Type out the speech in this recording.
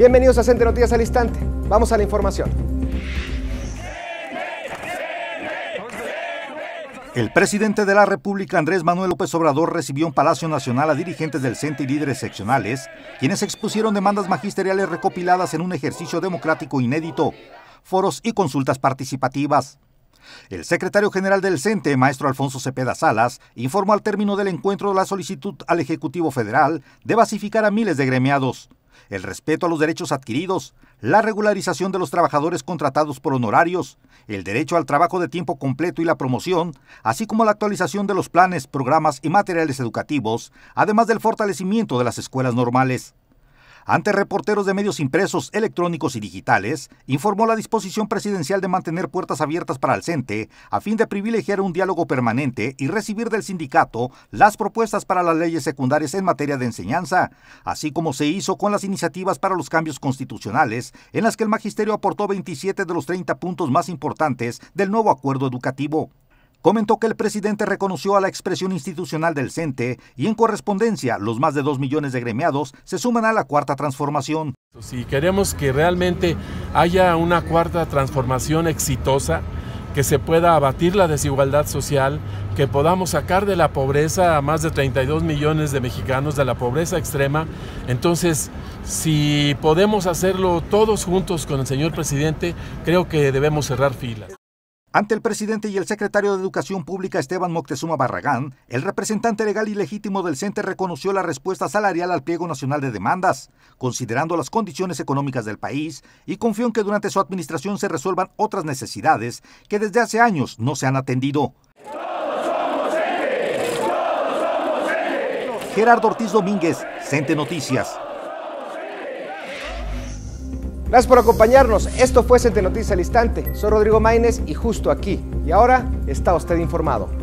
Bienvenidos a Cente Noticias al Instante. Vamos a la información. El presidente de la República, Andrés Manuel López Obrador, recibió en Palacio Nacional a dirigentes del CENTE y líderes seccionales, quienes expusieron demandas magisteriales recopiladas en un ejercicio democrático inédito, foros y consultas participativas. El secretario general del CENTE, maestro Alfonso Cepeda Salas, informó al término del encuentro la solicitud al Ejecutivo Federal de basificar a miles de gremiados el respeto a los derechos adquiridos, la regularización de los trabajadores contratados por honorarios, el derecho al trabajo de tiempo completo y la promoción, así como la actualización de los planes, programas y materiales educativos, además del fortalecimiento de las escuelas normales. Ante reporteros de medios impresos, electrónicos y digitales, informó la disposición presidencial de mantener puertas abiertas para el CENTE a fin de privilegiar un diálogo permanente y recibir del sindicato las propuestas para las leyes secundarias en materia de enseñanza, así como se hizo con las iniciativas para los cambios constitucionales, en las que el magisterio aportó 27 de los 30 puntos más importantes del nuevo acuerdo educativo comentó que el presidente reconoció a la expresión institucional del CENTE y en correspondencia los más de 2 millones de gremiados se suman a la cuarta transformación. Si queremos que realmente haya una cuarta transformación exitosa, que se pueda abatir la desigualdad social, que podamos sacar de la pobreza a más de 32 millones de mexicanos de la pobreza extrema. Entonces, si podemos hacerlo todos juntos con el señor presidente, creo que debemos cerrar filas. Ante el presidente y el secretario de Educación Pública Esteban Moctezuma Barragán, el representante legal y legítimo del CENTE reconoció la respuesta salarial al pliego nacional de demandas, considerando las condiciones económicas del país y confió en que durante su administración se resuelvan otras necesidades que desde hace años no se han atendido. Gerardo Ortiz Domínguez, CENTE Noticias. Gracias por acompañarnos. Esto fue Sente Noticias al Instante. Soy Rodrigo Maínez y justo aquí. Y ahora está usted informado.